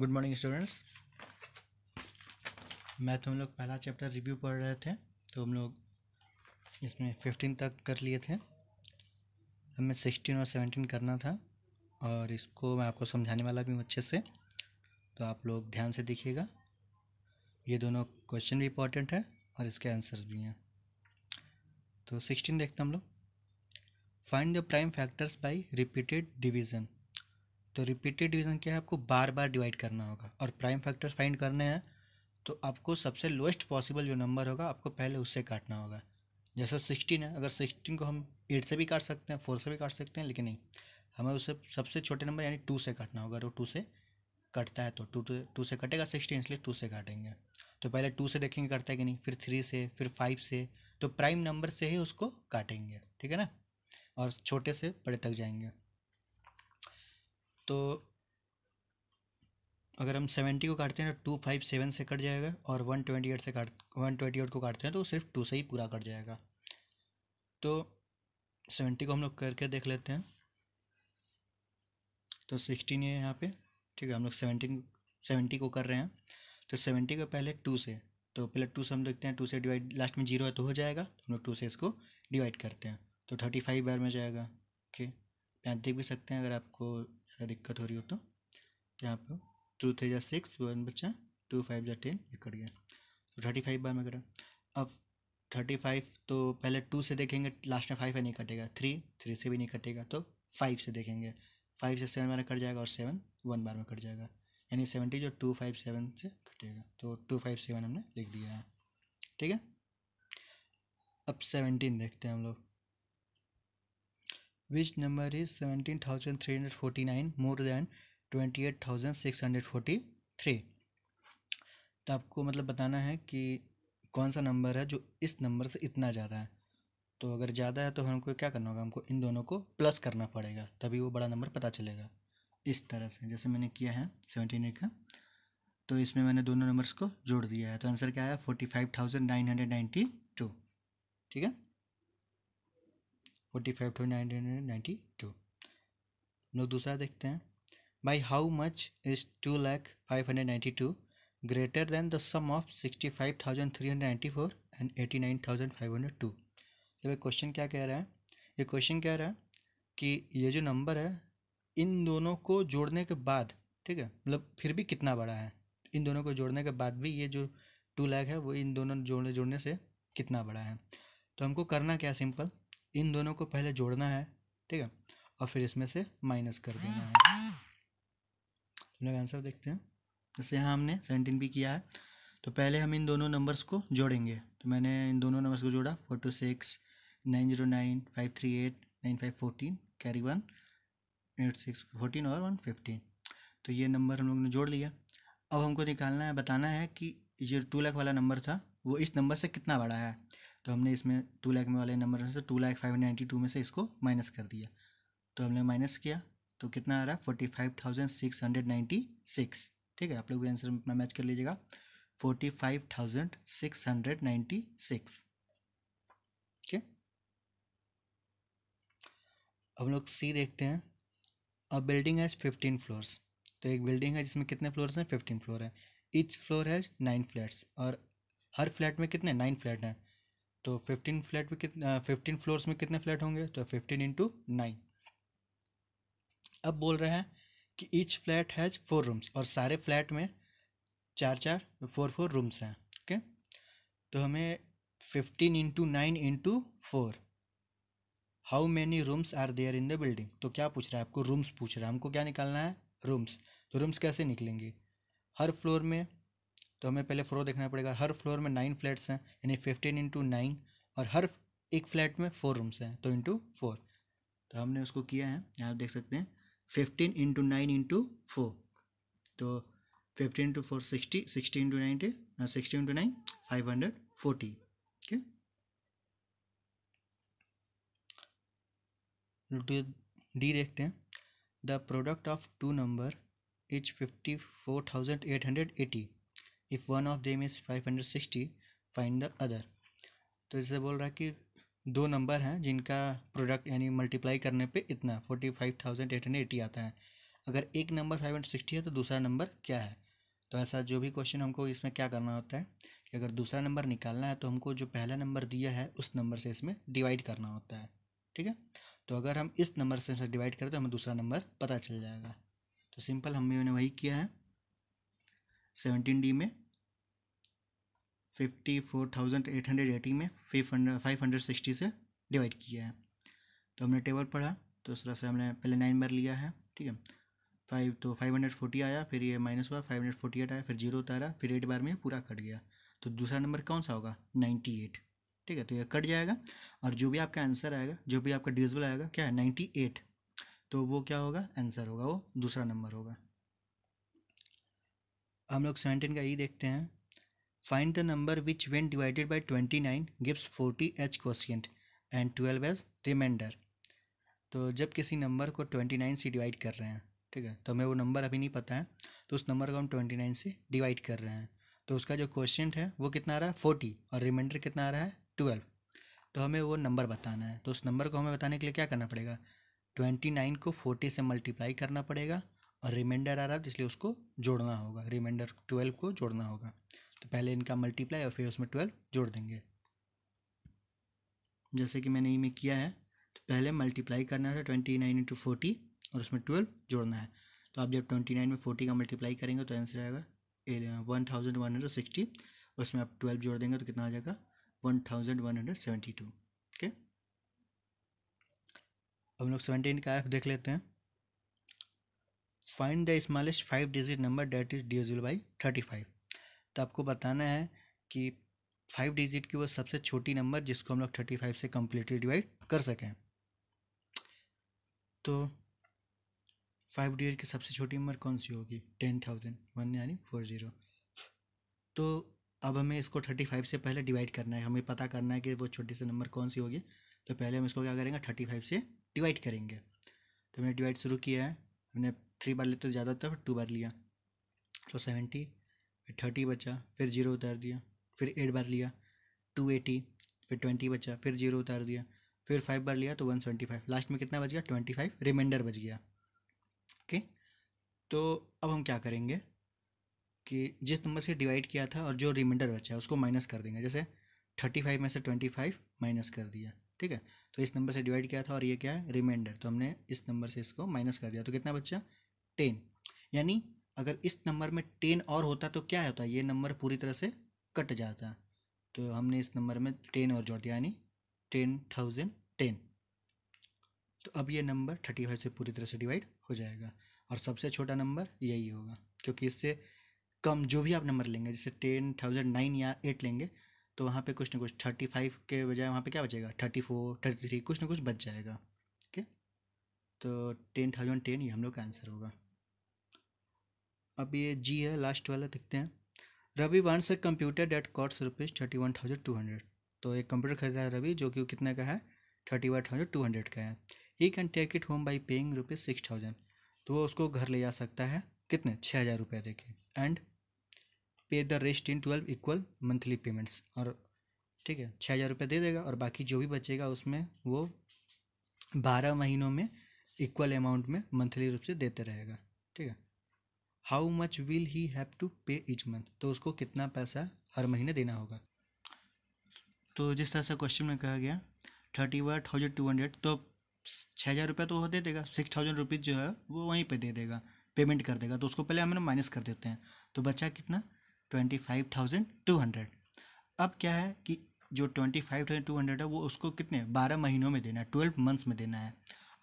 Good morning students math हम लोग पहला चैप्टर रिव्यू पढ़ रहे थे तो हम लोग इसमें फिफ्टीन तक कर लिए थे हमें सिक्सटीन और सेवनटीन करना था और इसको मैं आपको समझाने वाला भी हूँ अच्छे से तो आप लोग ध्यान से देखिएगा ये दोनों क्वेश्चन भी इम्पॉर्टेंट है और इसके आंसर्स भी हैं तो सिक्सटीन देखते हम लोग find the prime factors by repeated division तो रिपीटेड डिवीजन क्या है आपको बार बार डिवाइड करना होगा और प्राइम फैक्टर फाइंड करने हैं तो आपको सबसे लोएस्ट पॉसिबल जो नंबर होगा आपको पहले उससे काटना होगा जैसा सिक्सटीन है अगर सिक्सटीन को हम एट से भी काट सकते हैं फोर से भी काट सकते हैं लेकिन नहीं हमें उसे सबसे छोटे नंबर यानी टू से काटना होगा अगर वो टू से कटता है तो टू टू टू से कटेगा सिक्सटीन इसलिए टू से काटेंगे तो पहले टू से देखेंगे कटता है कि नहीं फिर थ्री से फिर फाइव से तो प्राइम नंबर से ही उसको काटेंगे ठीक है ना और छोटे से बड़े तक जाएंगे तो अगर हम सेवेंटी को काटते हैं तो टू फाइव सेवन से कट जाएगा और वन ट्वेंटी एट से काट वन ट्वेंटी एट को काटते हैं तो सिर्फ टू से ही पूरा कट जाएगा तो सेवेंटी को हम लोग करके देख लेते हैं तो सिक्सटीन है यहाँ पे ठीक है हम लोग सेवेंटीन सेवेंटी को कर रहे हैं तो सेवेंटी को पहले टू से तो पहले टू से हम देखते हैं टू से डिवाइड लास्ट में जीरो है तो हो जाएगा तो हम लोग टू से इसको डिवाइड करते हैं तो थर्टी फाइव बार में जाएगा ओके okay. यहाँ देख भी सकते हैं अगर आपको ज़्यादा दिक्कत हो रही हो तो यहाँ पर टू थ्री या सिक्स वन बच्चा टू फाइव या टेन ये कट गया तो थर्टी फाइव बार में करा अब थर्टी फाइव तो पहले टू से देखेंगे लास्ट में फाइव है नहीं कटेगा थ्री थ्री से भी नहीं कटेगा तो फाइव से देखेंगे फाइव से सेवन बार में कट जाएगा और सेवन वन बार में कट जाएगा यानी सेवेंटी जो टू फाइव सेवन से कटेगा तो टू फाइव सेवन हमने लिख दिया है ठीक है अब सेवनटीन देखते हैं हम लोग which number is 17,349 more than 28,643 तो आपको मतलब बताना है कि कौन सा नंबर है जो इस नंबर से इतना ज़्यादा है तो अगर ज़्यादा है तो हमको क्या करना होगा हमको इन दोनों को प्लस करना पड़ेगा तभी वो बड़ा नंबर पता चलेगा इस तरह से जैसे मैंने किया है सेवेंटीन एट का तो इसमें मैंने दोनों नंबर्स को जोड़ दिया है तो आंसर क्या आया forty five thousand nine hundred ninety two ठीक है forty five thousand nine hundred ninety two लोग दूसरा देखते हैं by how much is two lakh five hundred ninety two greater than the sum of sixty five thousand three hundred ninety four and eighty nine thousand five hundred two तो ये question क्या कह रहा है ये क्वेश्चन कह रहा है कि ये जो नंबर है इन दोनों को जोड़ने के बाद ठीक है मतलब फिर भी कितना बड़ा है इन दोनों को जोड़ने के बाद भी ये जो टू लैख है वो इन दोनों जोड़ने जोड़ने से कितना बड़ा है तो हमको करना क्या सिंपल इन दोनों को पहले जोड़ना है ठीक है और फिर इसमें से माइनस कर देना है लोग आंसर देखते हैं जैसे यहाँ हमने सेवनटीन भी किया है तो पहले हम इन दोनों नंबर्स को जोड़ेंगे तो मैंने इन दोनों नंबर्स को जोड़ा four two six nine zero nine five three eight nine five fourteen carry one eight six fourteen और वन फिफ्टीन तो ये नंबर हम लोग ने जोड़ लिया अब हमको निकालना है बताना है कि ये टू लाख वाला नंबर था वो इस नंबर से कितना बड़ा है तो हमने इसमें टू लाख में वाले नंबर से two lakh five ninety two में से इसको माइनस कर दिया तो हमने माइनस किया तो कितना आ रहा है forty five thousand six hundred ninety six ठीक है आप लोग भी आंसर अपना मैच कर लीजिएगा forty five thousand six hundred ninety six ठीक हम लोग सी देखते हैं a building has fifteen floors तो एक बिल्डिंग है जिसमें कितने फ्लोर्स हैं फिफ्टीन फ्लोर है इच फ्लोर है नाइन फ्लैट्स और हर फ्लैट में कितने नाइन फ्लैट हैं तो फिफ्टीन फ्लैट में कितने फिफ्टीन फ्लोर्स में कितने फ्लैट होंगे तो फिफ्टीन इंटू नाइन अब बोल रहे हैं कि each flat has four rooms और सारे फ्लैट में चार चार फोर फोर रूम्स हैं ओके तो हमें fifteen into nine into four how many rooms are there in the building तो क्या पूछ रहा है आपको रूम्स पूछ रहा है हमको क्या निकालना है रूम्स तो रूम्स कैसे निकलेंगे हर फ्लोर में तो हमें पहले फ्लोर देखना पड़ेगा हर फ्लोर में नाइन फ्लैट्स हैं यानी फिफ्टीन इंटू नाइन और हर एक फ्लैट में फोर रूम्स हैं तो इंटू फोर तो हमने उसको किया है आप देख सकते हैं fifteen into nine into four तो fifteen into four sixty sixty into ninety sixty into nine five hundred forty okay D देखते हैं the product of two number is fifty four thousand eight hundred eighty if one of them is five hundred sixty find the other तो इससे बोल रहा है कि दो number हैं जिनका प्रोडक्ट यानी मल्टीप्लाई करने पे इतना forty five thousand eight hundred eighty आता है अगर एक नंबर फाइव हंड्रेड सिक्सटी है तो दूसरा नंबर क्या है तो ऐसा जो भी क्वेश्चन हमको इसमें क्या करना होता है कि अगर दूसरा नंबर निकालना है तो हमको जो पहला नंबर दिया है उस नंबर से इसमें डिवाइड करना होता है ठीक है तो अगर हम इस नंबर से डिवाइड करें तो हमें दूसरा नंबर पता चल जाएगा तो सिंपल हमने वही किया है सेवनटीन डी में fifty four thousand eight hundred eighty में फिफ हंड्रेड फाइव हंड्रेड सिक्सटी से डिवाइड किया है तो हमने टेबल पढ़ा तो उस तरह से हमने पहले नाइन बार लिया है ठीक है फाइव तो फाइव हंड्रेड फोर्टी आया फिर ये माइनस हुआ फाइव हंड्रेड फोर्टी एट आया फिर जीरो उतारा फिर एट बार में पूरा कट गया तो दूसरा नंबर कौन सा होगा नाइन्टी एट ठीक है तो ये कट जाएगा और जो भी आपका आंसर आएगा जो भी आपका डिजबल आएगा क्या है नाइन्टी एट तो वो क्या होगा आंसर होगा वो दूसरा नंबर होगा हम लोग सेवनटीन का ई e देखते हैं the number which when divided by twenty nine gives forty H question and twelve as reminder तो जब किसी नंबर को ट्वेंटी नाइन से डिवाइड कर रहे हैं ठीक है तो हमें वो नंबर अभी नहीं पता है तो उस नंबर को हम ट्वेंटी नाइन से डिवाइड कर रहे हैं तो उसका जो क्वेश्चन है वो कितना आ रहा है फोर्टी और रिमाइंडर कितना आ रहा है ट्वेल्व तो हमें वो नंबर बताना है तो उस नंबर को हमें बताने के लिए क्या करना पड़ेगा ट्वेंटी नाइन को फोर्टी से मल्टीप्लाई करना पड़ेगा और रिमाइंडर आ रहा है तो इसलिए उसको जोड़ना होगा रिमाइंडर ट्वेल्व को जोड़ना होगा तो पहले इनका मल्टीप्लाई और फिर उसमें ट्वेल्व जोड़ देंगे जैसे कि मैंने ई में किया है तो पहले मल्टीप्लाई करना है ट्वेंटी नाइन इंटू फोर्टी और उसमें ट्वेल्व जोड़ना है तो आप जब ट्वेंटी नाइन में फोर्टी का मल्टीप्लाई करेंगे तो आंसर आएगा one thousand one hundred sixty और उसमें आप ट्वेल्व जोड़ देंगे तो कितना आ जाएगा one thousand one hundred seventy two okay अब हम लोग सेवनटीन का एफ देख लेते हैं find the smallest five digit number that is divisible by thirty five तो आपको बताना है कि फाइव डिजिट की वो सबसे छोटी नंबर जिसको हम लोग थर्टी फाइव से कम्प्लीटली डिवाइड कर सकें तो फाइव डिजिट की सबसे छोटी नंबर कौन सी होगी टेन थाउजेंड वन यानी फोर ज़ीरो तो अब हमें इसको थर्टी फाइव से पहले डिवाइड करना है हमें पता करना है कि वो छोटी से नंबर कौन सी होगी तो पहले हम इसको क्या करेंगे थर्टी फाइव से डिवाइड करेंगे तो हमने डिवाइड शुरू किया है हमने थ्री बार लेते तो ज़्यादा होता टू बार लिया तो सेवेंटी फिर थर्टी बचा फिर जीरो उतार दिया फिर एट बार लिया टू एटी फिर ट्वेंटी बचा फिर जीरो उतार दिया फिर फाइव बार लिया तो वन सेवेंटी फाइव लास्ट में कितना बच गया ट्वेंटी फाइव रिमाइंडर बच गया ओके तो अब हम क्या करेंगे कि जिस नंबर से डिवाइड किया था और जो रिमाइंडर बचा है उसको माइनस कर देंगे जैसे थर्टी फाइव में से ट्वेंटी फाइव माइनस कर दिया ठीक है तो इस नंबर से डिवाइड किया था और ये क्या है रिमाइंडर तो हमने इस नंबर से इसको माइनस कर दिया तो कितना बच्चा टेन यानी अगर इस नंबर में टेन और होता तो क्या होता ये नंबर पूरी तरह से कट जाता तो हमने इस नंबर में टेन और जोड़ दिया यानी टेन थाउजेंड टेन तो अब ये नंबर थर्टी फाइव से पूरी तरह से डिवाइड हो जाएगा और सबसे छोटा नंबर यही होगा क्योंकि इससे कम जो भी आप नंबर लेंगे जैसे टेन थाउजेंड नाइन या एट लेंगे तो वहाँ पे कुछ ना कुछ थर्टी फाइव के बजाय वहाँ पे क्या बचेगा थर्टी फोर थर्टी थ्री कुछ ना कुछ बच जाएगा ठीक है तो टेन थाउजेंड टेन ये हम लोग का आंसर होगा अब ये जी है लास्ट वाला देखते हैं रवि वन से computer that costs rupees thirty one thousand two hundred तो एक कंप्यूटर खरीदा है रवि जो कि कितने का है thirty one thousand two hundred का है he can take it home by paying rupees six thousand तो वो उसको घर ले जा सकता है कितने छः हज़ार रुपये देखे and pay the rest in twelve equal monthly payments और ठीक है छः हज़ार रुपये दे देगा और बाकी जो भी बचेगा उसमें वो बारह महीनों में इक्वल अमाउंट में मंथली रूप से देते रहेगा ठीक है how much will he have to pay each month तो उसको कितना पैसा हर महीने देना होगा तो जिस तरह से क्वेश्चन में कहा गया thirty one thousand two hundred तो छः हज़ार रुपये तो वो दे देगा सिक्स थाउजेंड रुपीज़ जो है वो वहीं पे दे देगा पेमेंट कर देगा तो उसको पहले हम माइनस कर देते हैं तो बचा कितना twenty five thousand two hundred अब क्या है कि जो twenty five thousand two hundred है वो उसको कितने बारह महीनों में देना है ट्वेल्व मंथ्स में देना है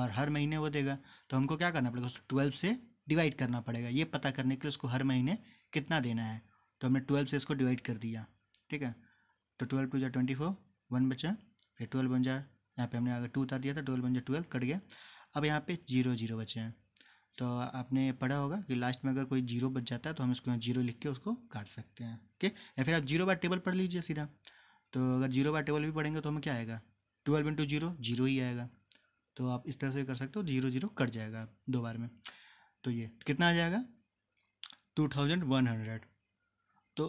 और हर महीने वो देगा तो हमको क्या करना पड़ेगा उसको ट्वेल्व से डिवाइड करना पड़ेगा ये पता करने के लिए उसको हर महीने कितना देना है तो हमने ट्वेल्व से इसको डिवाइड कर दिया ठीक है तो ट्वेल्व टू जा ट्वेंटी फोर वन बचा फिर ट्वेल्व बन जा यहाँ पे हमने अगर टू उतार दिया था तो ट्वेल्व बन जा ट्वेल्व कट गया अब यहाँ पे जीरो जीरो बचे हैं तो आपने पढ़ा होगा कि लास्ट में अगर कोई जीरो बच जाता है तो हम इसको यहाँ जीरो लिख के उसको काट सकते हैं ओके या फिर आप जीरो बार टेबल पढ़ लीजिए सीधा तो अगर जीरो बार टेबल भी पढ़ेंगे तो हमें क्या आएगा ट्वेल्व इंटू जीरो जीरो ही आएगा तो आप इस तरह से कर सकते हो जीरो जीरो कट जाएगा दो बार में तो ये कितना आ जाएगा टू थाउजेंड वन हंड्रेड तो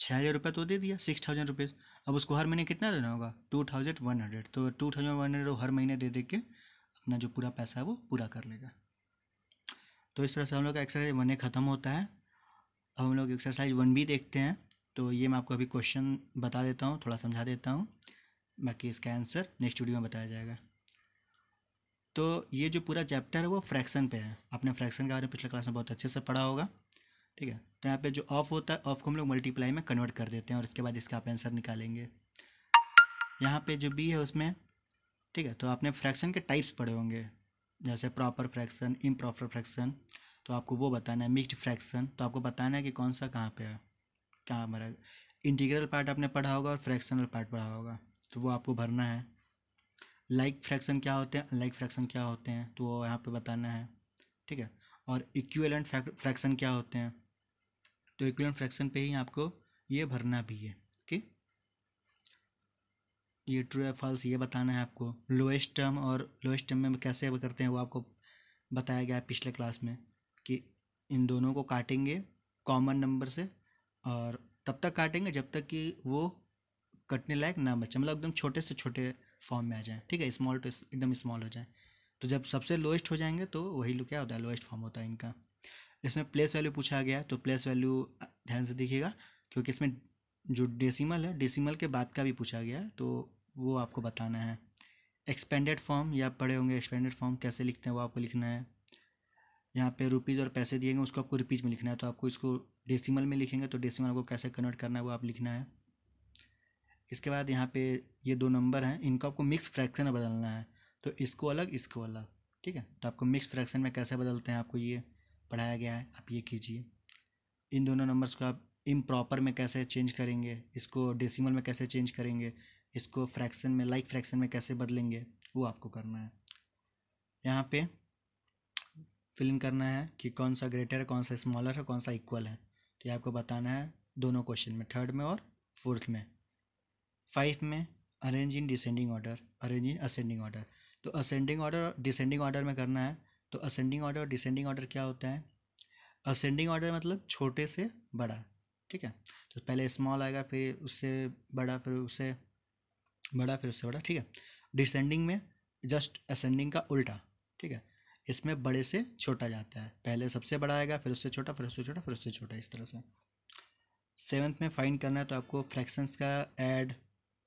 छः हज़ार रुपये तो दे दिया सिक्स थाउजेंड रुपीज़ अब उसको हर महीने कितना देना होगा टू थाउजेंड वन हंड्रेड तो टू थाउजेंड वन हंड्रेड हर महीने दे दे के अपना जो पूरा पैसा है वो पूरा कर लेगा तो इस तरह से हम लोग का एक्सरसाइज वन ए ख़त्म होता है अब हम लोग एक्सरसाइज वन भी देखते हैं तो ये मैं आपको अभी क्वेश्चन बता देता हूँ थोड़ा समझा देता हूँ बाकी इसका आंसर नेक्स्ट वीडियो में बताया जाएगा तो ये जो पूरा चैप्टर है वो फ्रैक्शन पे है आपने फ्रैक्शन के बारे में पिछले क्लास में बहुत अच्छे से पढ़ा होगा ठीक है तो यहाँ पे जो ऑफ होता है ऑफ को हम लोग मल्टीप्लाई में कन्वर्ट कर देते हैं और इसके बाद इसका आप आंसर निकालेंगे यहाँ पे जो बी है उसमें ठीक है तो आपने फ्रैक्शन के टाइप्स पढ़े होंगे जैसे प्रॉपर फ्रैक्शन प्रॉपर फ्रैक्शन तो आपको वो बताना है मिक्सड फ्रैक्शन तो आपको बताना है कि कौन सा कहाँ पर है कहाँ हमारा इंटीग्रल पार्ट आपने पढ़ा होगा और फ्रैक्शनल पार्ट पढ़ा होगा तो वो आपको भरना है लाइक फ्रैक्शन क्या होते हैं अनलाइक फ्रैक्शन क्या होते हैं तो वो यहाँ पे बताना है ठीक है और इक्विवेलेंट फ्रैक्शन क्या होते हैं तो इक्विवेलेंट फ्रैक्शन पे ही आपको ये भरना भी है ओके ये ट्रू या फॉल्स ये बताना है आपको लोएस्ट टर्म और लोएस्ट टर्म में कैसे करते हैं वो आपको बताया गया है पिछले क्लास में कि इन दोनों को काटेंगे कॉमन नंबर से और तब तक काटेंगे जब तक कि वो कटने लायक ना बचे मतलब एकदम छोटे से छोटे फॉर्म में आ जाएँ ठीक है स्मॉल टू एकदम स्मॉल हो जाए तो जब सबसे लोएस्ट हो जाएंगे तो वही क्या होता है लोएस्ट फॉर्म होता है इनका इसमें प्लेस वैल्यू पूछा गया तो प्लेस वैल्यू ध्यान से देखिएगा क्योंकि इसमें जो डेसिमल है डेसिमल के बाद का भी पूछा गया है तो वो आपको बताना है एक्सपेंडेड फॉर्म या पढ़े होंगे एक्सपेंडेड फॉर्म कैसे लिखते हैं वो आपको लिखना है यहाँ पे रुपीज़ और पैसे दिए गए उसको आपको रुपीज़ में लिखना है तो आपको इसको डेसिमल में लिखेंगे तो डेसिमल को कैसे कन्वर्ट करना है वो आप लिखना है इसके बाद यहाँ पे ये दो नंबर हैं इनको आपको मिक्स फ्रैक्शन में बदलना है तो इसको अलग इसको अलग ठीक है तो आपको मिक्स फ्रैक्शन में कैसे बदलते हैं आपको ये पढ़ाया गया है आप ये कीजिए इन दोनों नंबर्स को आप इम प्रॉपर में कैसे चेंज करेंगे इसको डेसिमल में कैसे चेंज करेंगे इसको फ्रैक्शन में लाइक like फ्रैक्शन में कैसे बदलेंगे वो आपको करना है यहाँ पे फिल इन करना है कि कौन सा ग्रेटर है कौन सा स्मॉलर है कौन सा इक्वल है तो ये आपको बताना है दोनों क्वेश्चन में थर्ड में और फोर्थ में फाइव में arrange in descending order arrange in ascending order तो असेंडिंग ऑर्डर और डिसेंडिंग ऑर्डर में करना है तो असेंडिंग ऑर्डर और डिसेंडिंग ऑर्डर क्या होता है असेंडिंग ऑर्डर मतलब छोटे से बड़ा ठीक है तो पहले स्मॉल आएगा फिर उससे बड़ा फिर उससे बड़ा फिर उससे बड़ा ठीक है डिसेंडिंग में जस्ट असेंडिंग का उल्टा ठीक है इसमें बड़े से छोटा जाता है पहले सबसे बड़ा आएगा फिर उससे छोटा फिर उससे छोटा फिर उससे छोटा इस तरह से सेवन्थ में फाइंड करना है तो आपको फ्रैक्शंस का ऐड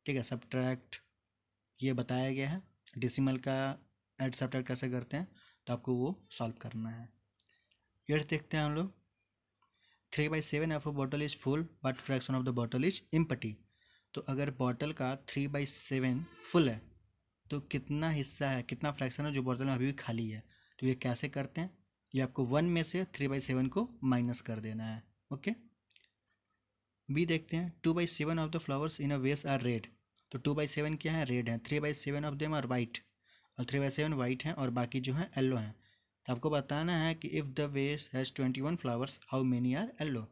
ठीक है सब्ट्रैक्ट ये बताया गया है डिसिमल का एड सब्ट्रैक्ट कैसे करते हैं तो आपको वो सॉल्व करना है एट देखते हैं हम लोग three by seven of bottle is full what fraction of the bottle is empty तो अगर बॉटल का थ्री बाई सेवन फुल है तो कितना हिस्सा है कितना फ्रैक्शन है जो बॉटल में अभी भी खाली है तो ये कैसे करते हैं ये आपको वन में से थ्री बाई सेवन को माइनस कर देना है ओके बी देखते हैं two by seven of the flowers in a vase are red तो टू बाई सेवन क्या है रेड है three by seven of them are white और थ्री बाई सेवन वाइट हैं और बाकी जो है येल्लो हैं तो आपको बताना है कि if the vase has twenty one flowers how many are yellow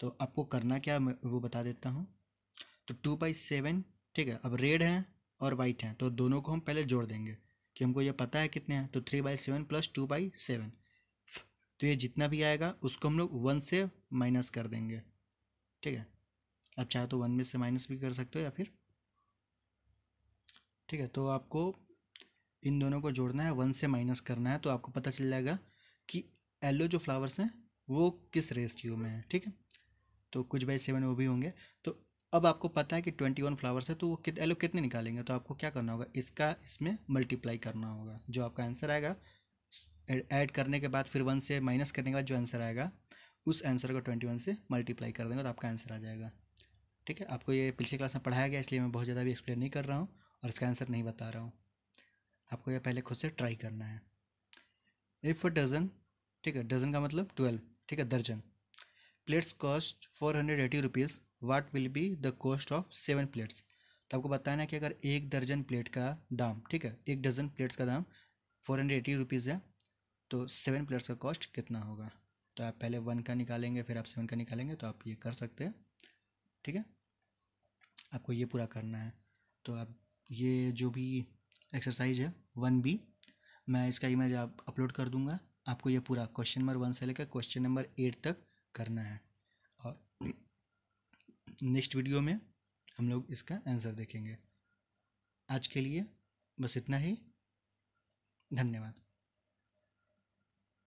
तो आपको करना क्या मैं वो बता देता हूँ तो टू बाई सेवन ठीक है अब रेड है और वाइट है तो दोनों को हम पहले जोड़ देंगे कि हमको ये पता है कितने हैं तो three by seven plus two by seven तो ये जितना भी आएगा उसको हम लोग वन से माइनस कर देंगे ठीक है आप चाहे तो वन में से माइनस भी कर सकते हो या फिर ठीक है तो आपको इन दोनों को जोड़ना है वन से माइनस करना है तो आपको पता चल जाएगा कि एलो जो फ्लावर्स हैं वो किस रेशियो में है ठीक है तो कुछ बाई सेवन वो भी होंगे तो अब आपको पता है कि ट्वेंटी वन फ्लावर्स है तो वो कित, एलो कितने निकालेंगे तो आपको क्या करना होगा इसका इसमें मल्टीप्लाई करना होगा जो आपका आंसर आएगा ऐड करने के बाद फिर वन से माइनस करने के बाद जो आंसर आएगा उस आंसर को ट्वेंटी वन से मल्टीप्लाई कर देंगे तो आपका आंसर आ जाएगा ठीक है आपको ये पिछले क्लास में पढ़ाया गया इसलिए मैं बहुत ज़्यादा भी एक्सप्लेन नहीं कर रहा हूँ और इसका आंसर नहीं बता रहा हूँ आपको यह पहले खुद से ट्राई करना है इफ़ अ डजन ठीक है डजन का मतलब ट्वेल्व ठीक है दर्जन plates cost four hundred eighty rupees what will be the cost of seven plates तो आपको बताना है कि अगर एक दर्जन प्लेट का दाम ठीक है एक डजन प्लेट्स का दाम फोर हंड्रेड एटी रुपीज़ है तो सेवन प्लेट्स का कॉस्ट कितना होगा तो आप पहले वन का निकालेंगे फिर आप सेवन का निकालेंगे तो आप ये कर सकते हैं ठीक है आपको ये पूरा करना है तो आप ये जो भी एक्सरसाइज है वन बी मैं इसका इमेज आप अपलोड कर दूंगा आपको ये पूरा क्वेश्चन नंबर वन से लेकर क्वेश्चन नंबर एट तक करना है और नेक्स्ट वीडियो में हम लोग इसका आंसर देखेंगे आज के लिए बस इतना ही धन्यवाद